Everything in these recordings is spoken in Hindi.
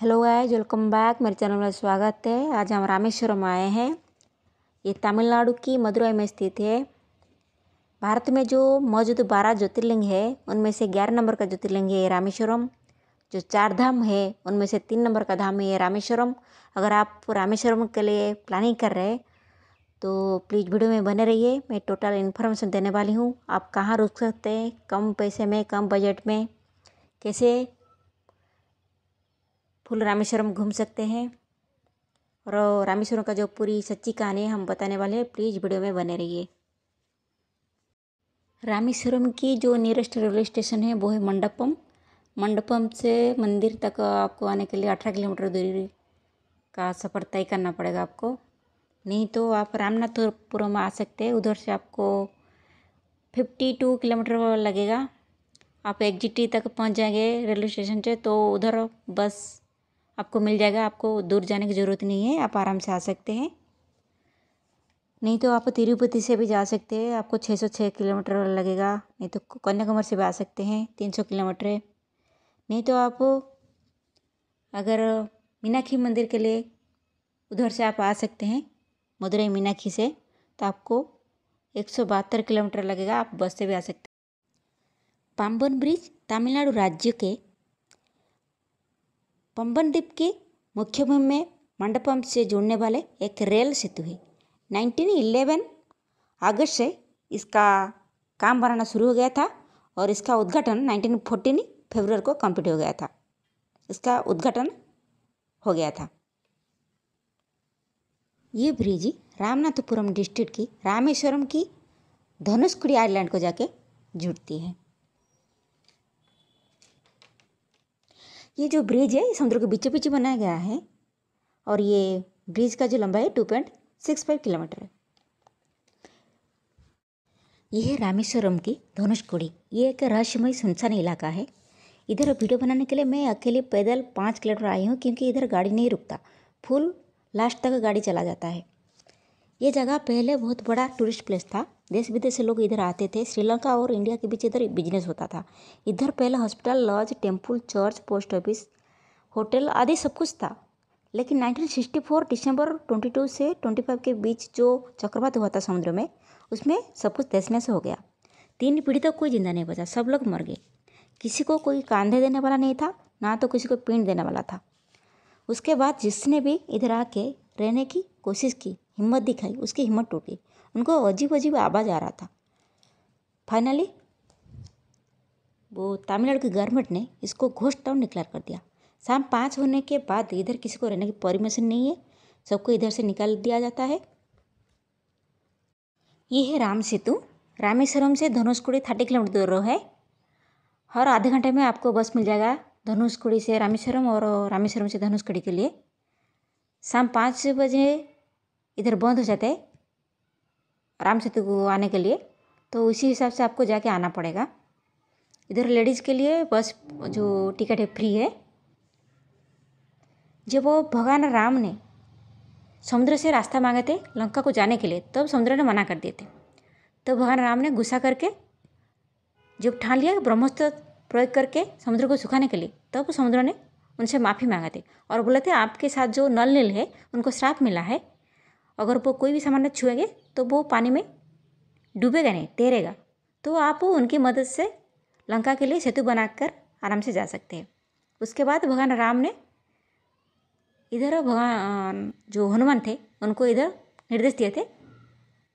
हेलो गाइस वेलकम बैक मेरे चैनल में स्वागत है आज हम रामेश्वरम आए हैं ये तमिलनाडु की मदुरई में स्थित है भारत में जो मौजूद बारह ज्योतिर्लिंग है उनमें से ग्यारह नंबर का ज्योतिर्लिंग है रामेश्वरम जो चार धाम है उनमें से तीन नंबर का धाम है रामेश्वरम अगर आप रामेश्वरम के लिए प्लानिंग कर रहे तो प्लीज़ वीडियो में बने रहिए मैं टोटल इन्फॉर्मेशन देने वाली हूँ आप कहाँ रुक सकते हैं कम पैसे में कम बजट में कैसे फुल रामेश्वरम घूम सकते हैं और रामेश्वरम का जो पूरी सच्ची कहानी है हम बताने वाले हैं प्लीज़ वीडियो में बने रहिए रामेश्वरम की जो नियरेस्ट रेलवे स्टेशन है वो है मंडपम मंडपम से मंदिर तक आपको आने के लिए अठारह किलोमीटर दूरी का सफ़र तय करना पड़ेगा आपको नहीं तो आप रामनाथपुरम आ सकते हैं उधर से आपको फिफ्टी टू किलोमीटर लगेगा आप एक्जिटी तक पहुंच जाएंगे रेलवे स्टेशन से तो उधर बस आपको मिल जाएगा आपको दूर जाने की ज़रूरत नहीं है आप आराम से आ सकते हैं नहीं तो आप तिरुपति से भी जा सकते हैं आपको छः सौ छः किलोमीटर लगेगा नहीं तो कन्याकुमारी से भी आ सकते हैं तीन सौ किलोमीटर है नहीं तो आप अगर मीनाक्षी मंदिर के लिए उधर से आप आ सकते हैं मदुरई मीनाक्षी से तो आपको एक सौ बहत्तर किलोमीटर लगेगा आप बस से भी आ सकते हैं पाम्बन ब्रिज तमिलनाडु राज्य के पंबन द्वीप की मुख्य भूमि में मंडपम से जुड़ने वाले एक रेल सेतु है 1911 अगस्त से इसका काम बनाना शुरू हो गया था और इसका उद्घाटन 1914 फेबर को कम्प्लीट हो गया था इसका उद्घाटन हो गया था ये ब्रिज रामनाथपुरम डिस्ट्रिक्ट की रामेश्वरम की धनुषकुड़ी आइलैंड को जाके जुड़ती है ये जो ब्रिज है समुद्र के बीचों बीच बनाया गया है और ये ब्रिज का जो लंबाई है two point six five kilometre है यह है रामेश्वरम की धनुषकोड़ी ये एक रहस्यमय सुनसान इलाका है इधर वीडियो बनाने के लिए मैं अकेले पैदल पाँच किलोमीटर आई हूँ क्योंकि इधर गाड़ी नहीं रुकता फुल लास्ट तक गाड़ी चला जाता है ये जगह पहले बहुत बड़ा टूरिस्ट प्लेस था देश विदेश से लोग इधर आते थे श्रीलंका और इंडिया के बीच इधर बिजनेस होता था इधर पहले hospital lodge temple church post office hotel आदि सब कुछ था लेकिन 1964 दिसंबर 22 से 25 के बीच जो चक्रवात हुआ था समुद्र में उसमें सब कुछ तहस से हो गया तीन पीढ़ी तक तो कोई जिंदा नहीं बचा सब लोग मर गए किसी को कोई कांधे देने वाला नहीं था ना तो किसी को पिंड देने वाला था उसके बाद जिसने भी इधर आके रहने की कोशिश की हिम्मत दिखाई उसकी हिम्मत टूटी उनको अजीब अजीब आवाज़ आ रहा था फाइनली वो तमिलनाडु की गवर्नमेंट ने इसको घोष्ट टाउन डिक्लेयर कर दिया शाम पाँच होने के बाद इधर किसी को रहने की परमिशन नहीं है सबको इधर से निकाल दिया जाता है ये है राम सेतु रामेश्वरम से धनुषकुड़ी थर्टी किलोमीटर दूर है हर आधे घंटे में आपको बस मिल जाएगा धनुषकुड़ी से रामेश्वरम और रामेश्वरम से धनुषकुड़ी के लिए शाम पाँच बजे इधर बंद हो जाता है राम सेतु को आने के लिए तो उसी हिसाब से आपको जाके आना पड़ेगा इधर लेडीज़ के लिए बस जो टिकट है फ्री है जब वो भगवान राम ने समुद्र से रास्ता मांगे थे लंका को जाने के लिए तब तो समुद्र ने मना कर दिए थे तो भगवान राम ने गुस्सा करके जब ठान लिया ब्रह्मस्त्र प्रयोग करके समुद्र को सुखाने के लिए तब तो समुद्र ने उनसे माफ़ी मांगा थे और बोले थे आपके साथ जो नल नील है उनको श्राप मिला है अगर वो कोई भी सामान छुएंगे तो वो पानी में डूबेगा नहीं तैरेगा तो आप उनकी मदद से लंका के लिए सेतु बनाकर आराम से जा सकते हैं उसके बाद भगवान राम ने इधर भगवान जो हनुमान थे उनको इधर निर्देश दिए थे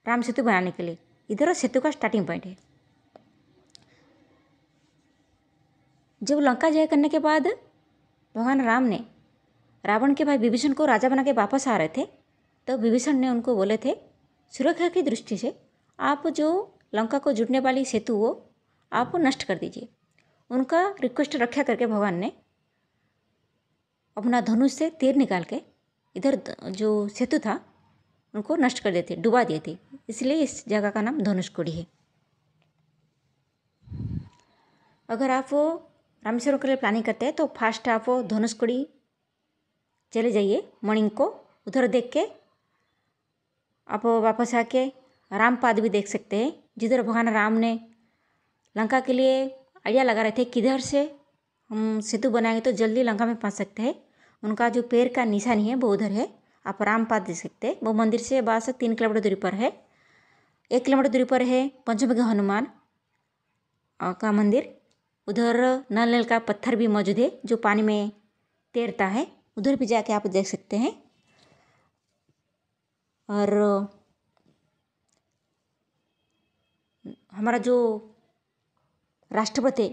राम सेतु बनाने के लिए इधर सेतु का स्टार्टिंग पॉइंट है जब लंका जय करने के बाद भगवान राम ने रावण के भाई विभीषण को राजा बना के वापस आ रहे थे तो विभीषण ने उनको बोले थे सुरक्षा की दृष्टि से आप जो लंका को जुटने वाली सेतु हो आप नष्ट कर दीजिए उनका रिक्वेस्ट रखा करके भगवान ने अपना धनुष से तीर निकाल के इधर जो सेतु था उनको नष्ट कर देते डुबा दिए थे इसलिए इस जगह का नाम कुड़ी है अगर आप वो रामेश्वर के लिए प्लानिंग करते हैं तो फास्ट आप वो कुड़ी चले जाइए मॉर्निंग को उधर देख के आप वापस आके रामपाद भी देख सकते हैं जिधर भगवान राम ने लंका के लिए आइडिया लगा रहे थे किधर से हम सेतु बनाएंगे तो जल्दी लंका में पहुँच सकते हैं उनका जो पैर का निशानी है वो उधर है आप रामपाद देख सकते हैं वो मंदिर से बाहर से तीन किलोमीटर दूरी पर है एक किलोमीटर दूरी पर है पंचमुखी हनुमान का मंदिर उधर नल नल का पत्थर भी मौजूद है जो पानी में तैरता है उधर भी जाके आप देख सकते हैं और हमारा जो राष्ट्रपति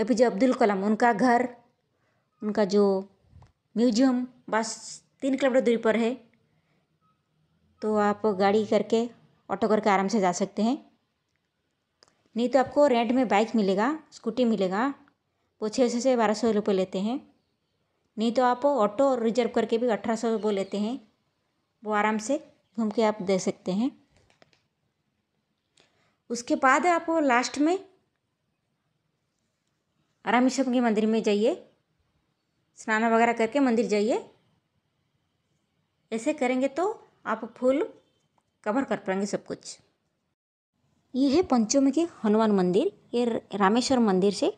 ए पी जे अब्दुल कलाम उनका घर उनका जो म्यूजियम बस तीन किलोमीटर दूरी पर है तो आप गाड़ी करके ऑटो करके आराम से जा सकते हैं नहीं तो आपको रेंट में बाइक मिलेगा स्कूटी मिलेगा वो छः सौ से बारह सौ रुपये लेते हैं नहीं तो आप ऑटो रिजर्व करके भी अठारह सौ वो लेते हैं वो आराम से घूम के आप दे सकते हैं उसके बाद आप लास्ट में रामेश्वर के मंदिर में जाइए स्नान वगैरह करके मंदिर जाइए ऐसे करेंगे तो आप फुल कवर कर पाएंगे सब कुछ ये है के हनुमान मंदिर ये रामेश्वर मंदिर से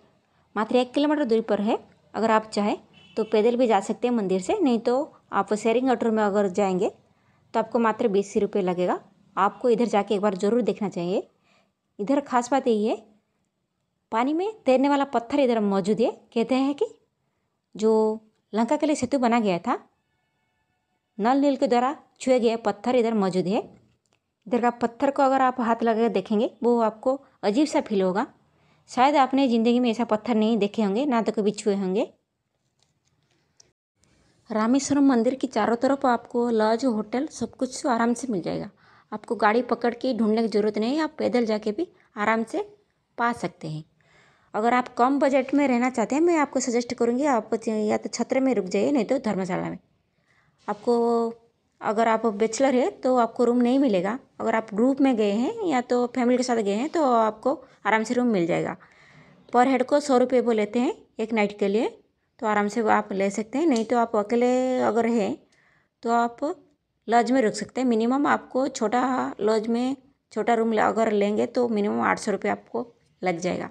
मात्र एक किलोमीटर दूरी पर है अगर आप चाहें तो पैदल भी जा सकते हैं मंदिर से नहीं तो आप शेयरिंग ऑटो में अगर जाएंगे तो आपको मात्र बीस सी रुपये लगेगा आपको इधर जाके एक बार ज़रूर देखना चाहिए इधर खास बात यही है पानी में तैरने वाला पत्थर इधर मौजूद है कहते हैं कि जो लंका के लिए सेतु बना गया था नल नील के द्वारा छुए गए पत्थर इधर मौजूद है इधर का पत्थर को अगर आप हाथ लगा देखेंगे वो आपको अजीब सा फील होगा शायद आपने ज़िंदगी में ऐसा पत्थर नहीं देखे होंगे ना तो कभी छुए होंगे रामेश्वरम मंदिर के चारों तरफ आपको लॉज होटल सब कुछ आराम से मिल जाएगा आपको गाड़ी पकड़ के ढूंढने की ज़रूरत नहीं है आप पैदल जाके भी आराम से पा सकते हैं अगर आप कम बजट में रहना चाहते हैं मैं आपको सजेस्ट करूँगी आप या तो छत्र में रुक जाइए नहीं तो धर्मशाला में आपको अगर आप बैचलर है तो आपको रूम नहीं मिलेगा अगर आप ग्रुप में गए हैं या तो फैमिली के साथ गए हैं तो आपको आराम से रूम मिल जाएगा पर हेड को सौ रुपये वो लेते हैं एक नाइट के लिए तो आराम से आप ले सकते हैं नहीं तो आप अकेले अगर हैं तो आप लॉज में रुक सकते हैं मिनिमम आपको छोटा लॉज में छोटा रूम अगर लेंगे तो मिनिमम आठ सौ रुपये आपको लग जाएगा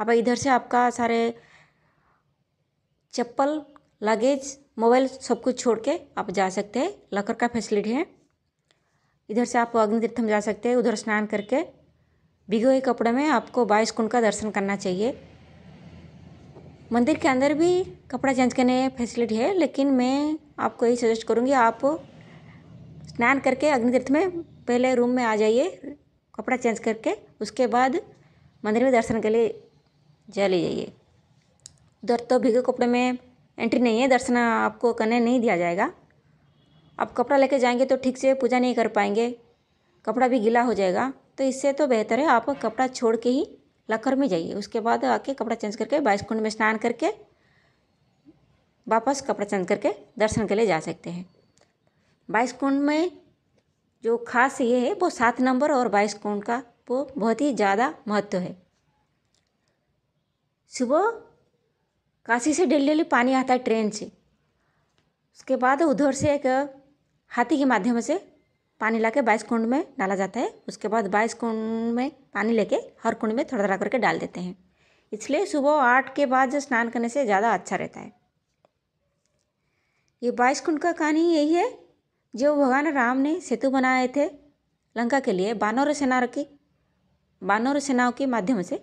अब इधर से आपका सारे चप्पल लगेज मोबाइल सब कुछ छोड़ के आप जा सकते हैं लकर का फैसिलिटी है इधर से आप अग्नितीर्थम जा सकते हैं उधर स्नान करके भिगोए कपड़े में आपको बाईस कुंड का दर्शन करना चाहिए मंदिर के अंदर भी कपड़ा चेंज करने फैसिलिटी है लेकिन मैं आपको यही सजेस्ट करूँगी आप स्नान करके अग्नितीर्थ में पहले रूम में आ जाइए कपड़ा चेंज करके उसके बाद मंदिर में दर्शन के लिए ले जाइए उधर तो भीगे कपड़े में एंट्री नहीं है दर्शन आपको करने नहीं दिया जाएगा आप कपड़ा लेके जाएंगे तो ठीक से पूजा नहीं कर पाएंगे कपड़ा भी गीला हो जाएगा तो इससे तो बेहतर है आप कपड़ा छोड़ के ही लकर में जाइए उसके बाद आके कपड़ा चेंज करके बाईस कुंड में स्नान करके वापस कपड़ा चेंज करके दर्शन के लिए जा सकते हैं बाईस कुंड में जो खास ये है वो सात नंबर और बाईस कुंड का वो बहुत ही ज़्यादा महत्व है सुबह काशी से डेली डेली पानी आता है ट्रेन से उसके बाद उधर से एक हाथी के माध्यम से पानी ला के बाईस कुंड में डाला जाता है उसके बाद बाईस कुंड में पानी लेके हर कुंड में थोड़ा थोड़ा करके डाल देते हैं इसलिए सुबह आठ के बाद जो स्नान करने से ज़्यादा अच्छा रहता है ये बाईस कुंड का कहानी यही है जो भगवान राम ने सेतु बनाए थे लंका के लिए बानौर सेना की बानौर सेनाओं के माध्यम से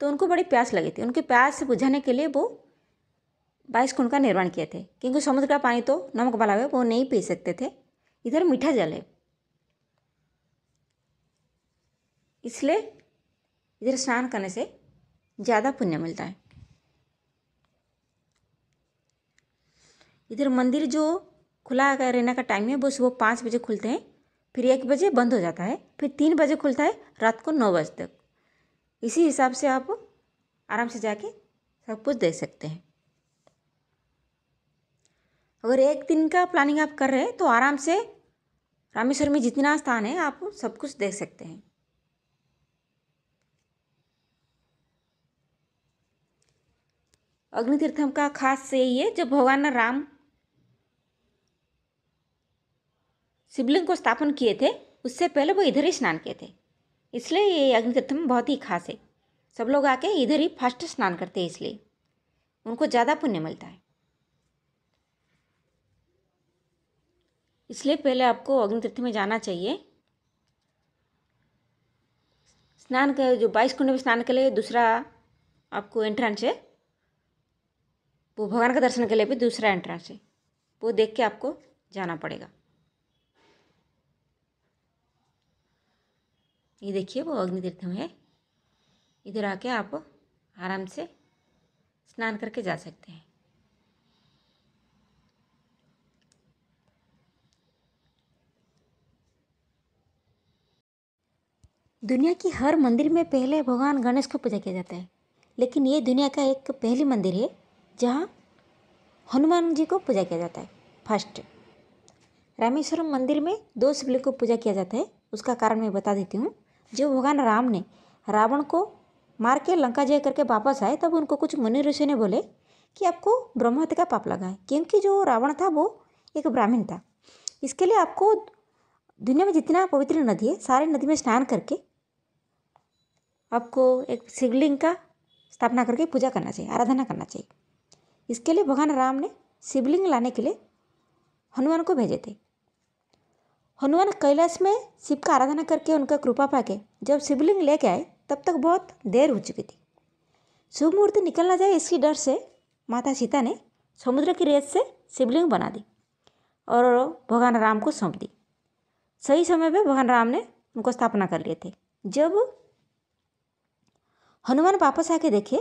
तो उनको बड़ी प्यास लगी थी उनकी प्यास बुझाने के लिए वो बाईस कुंड का निर्माण किए थे क्योंकि समुद्र का पानी तो नमक वाला है वो नहीं पी सकते थे इधर मीठा जल है इसलिए इधर स्नान करने से ज़्यादा पुण्य मिलता है इधर मंदिर जो खुला रहने का टाइम है वो सुबह पाँच बजे खुलते हैं फिर एक बजे बंद हो जाता है फिर तीन बजे खुलता है रात को नौ बजे तक इसी हिसाब से आप आराम से जाके सब कुछ देख सकते हैं अगर एक दिन का प्लानिंग आप कर रहे हैं तो आराम से रामेश्वर में जितना स्थान है आप सब कुछ देख सकते हैं अग्नितीर्थम का खास से ही है जब भगवान राम शिवलिंग को स्थापन किए थे उससे पहले वो इधर ही स्नान किए थे इसलिए ये अग्नितीर्थम बहुत ही खास है सब लोग आके इधर ही फास्ट स्नान करते हैं इसलिए उनको ज़्यादा पुण्य मिलता है इसलिए पहले आपको अग्नितीर्थ में जाना चाहिए स्नान का जो बाईस कुंड में स्नान के लिए दूसरा आपको एंट्रेंस है वो भगवान का दर्शन के लिए भी दूसरा एंट्रेंस है वो देख के आपको जाना पड़ेगा ये देखिए वो अग्नि तीर्थम है इधर आके आप आराम से स्नान करके जा सकते हैं दुनिया की हर मंदिर में पहले भगवान गणेश को पूजा किया जाता है लेकिन ये दुनिया का एक पहली मंदिर है जहाँ हनुमान जी को पूजा किया जाता है फर्स्ट रामेश्वरम मंदिर में दो शिवलिंग को पूजा किया जाता है उसका कारण मैं बता देती हूँ जो भगवान राम ने रावण को मार के लंका जय करके वापस आए तब उनको कुछ मुनि ऋषि ने बोले कि आपको ब्रह्महत्या का पाप लगा है क्योंकि जो रावण था वो एक ब्राह्मण था इसके लिए आपको दुनिया में जितना पवित्र नदी है सारे नदी में स्नान करके आपको एक शिवलिंग का स्थापना करके पूजा करना चाहिए आराधना करना चाहिए इसके लिए भगवान राम ने शिवलिंग लाने के लिए हनुमान को भेजे थे हनुमान कैलाश में शिव का आराधना करके उनका कृपा पाके जब शिवलिंग लेके आए तब तक बहुत देर हो चुकी थी शुभ मूर्ति निकल ना जाए इसकी डर से माता सीता ने समुद्र की रेत से शिवलिंग बना दी और भगवान राम को सौंप दी सही समय पर भगवान राम ने उनको स्थापना कर लिए थे जब हनुमान वापस आके देखे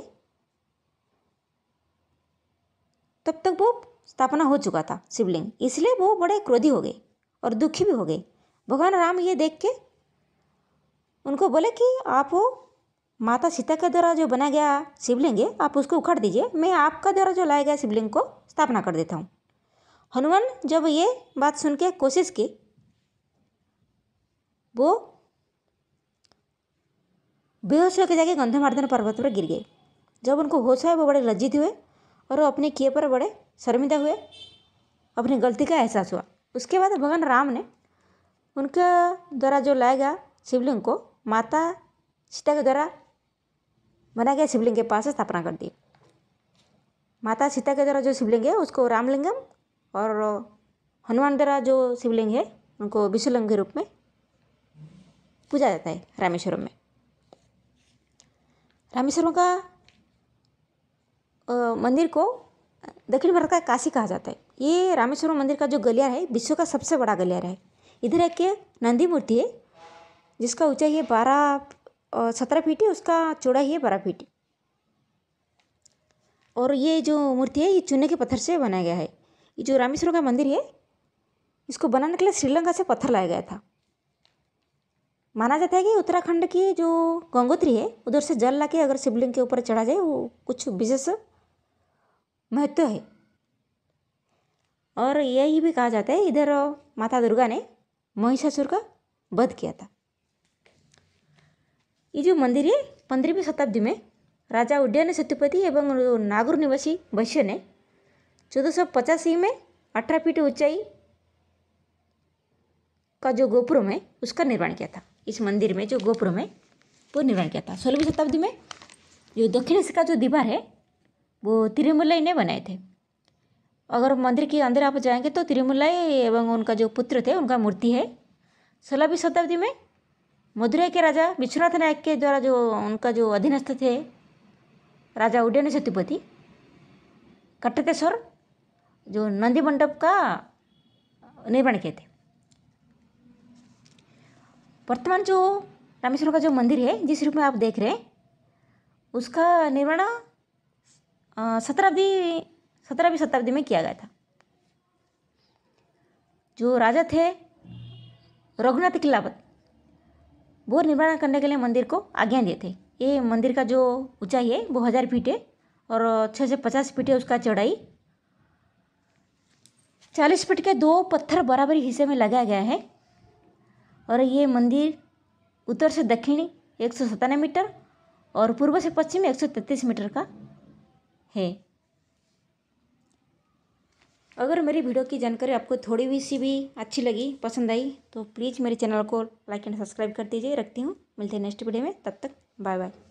स्थापना हो चुका था शिवलिंग इसलिए वो बड़े क्रोधी हो गए और दुखी भी हो गए भगवान राम ये देख के उनको बोले कि आप वो माता सीता के द्वारा जो बनाया गया शिवलिंग है आप उसको उखाड़ दीजिए मैं आपका द्वारा जो लाया गया शिवलिंग को स्थापना कर देता हूँ हनुमान जब ये बात सुन के कोशिश की वो बेहोश होकर जाके गंधमार्दन पर्वत पर गिर गए जब उनको होश आए वो बड़े लज्जित हुए और वो अपने किए पर बड़े शर्मिंदा हुए अपनी गलती का एहसास हुआ उसके बाद भगवान राम ने उनके द्वारा जो लाया गया शिवलिंग को माता सीता के द्वारा बनाया गया शिवलिंग के पास स्थापना कर दी माता सीता के द्वारा जो शिवलिंग है उसको रामलिंगम और हनुमान द्वारा जो शिवलिंग है उनको विश्वलिंग के रूप में पूजा जाता है रामेश्वरम में रामेश्वरम का मंदिर को दक्षिण भारत का काशी कहा जाता है ये रामेश्वरम मंदिर का जो गलियार है विश्व का सबसे बड़ा गलियार है इधर एक नंदी मूर्ति है जिसका ऊंचाई है बारह सत्रह फीट है उसका चौड़ाई है बारह फीट और ये जो मूर्ति है ये चूने के पत्थर से बनाया गया है ये जो रामेश्वरम का मंदिर है इसको बनाने के लिए श्रीलंका से पत्थर लाया गया था माना जाता है कि उत्तराखंड की जो गंगोत्री है उधर से जल ला के अगर शिवलिंग के ऊपर चढ़ा जाए वो कुछ विशेष महत्व है और यही भी कहा जाता है इधर माता दुर्गा ने महिषासुर का वध किया था ये जो मंदिर है पंद्रहवीं शताब्दी में राजा उड्डयन सत्यपति एवं नागुर निवासी वैश्य ने चौदह सौ पचासी में अठारह फीट ऊंचाई का जो गोपुरम है उसका निर्माण किया था इस मंदिर में जो गोपुरम है वो निर्माण किया था सोलहवीं शताब्दी में जो दक्षिण का जो दीवार है वो तिरुमलाई ने बनाए थे अगर मंदिर के अंदर आप जाएंगे तो तिरुमलाई एवं उनका जो पुत्र थे उनका मूर्ति है सोलहवीं शताब्दी में मदुरई के राजा विश्वनाथ नायक के द्वारा जो उनका जो अधीनस्थ थे राजा उड्डयन सतुपति कट्टकेश्वर जो नंदी मंडप का निर्माण किए थे वर्तमान जो रामेश्वर का जो मंदिर है जिस रूप में आप देख रहे हैं उसका निर्माण सत्रहवीं सत्रहवीं शताब्दी में किया गया था जो राजा थे रघुनाथ किलावत वो निर्माण करने के लिए मंदिर को आज्ञा दिए थे ये मंदिर का जो ऊंचाई है वो हज़ार फीट है और छः से पचास फीट है उसका चौड़ाई चालीस फीट के दो पत्थर बराबरी हिस्से में लगाया गया है और ये मंदिर उत्तर से दक्षिण एक सौ सतानवे मीटर और पूर्व से पश्चिम एक सौ तैंतीस मीटर का है अगर मेरी वीडियो की जानकारी आपको थोड़ी भी सी भी अच्छी लगी पसंद आई तो प्लीज़ मेरे चैनल को लाइक एंड सब्सक्राइब कर दीजिए रखती हूँ मिलते हैं नेक्स्ट वीडियो में तब तक बाय बाय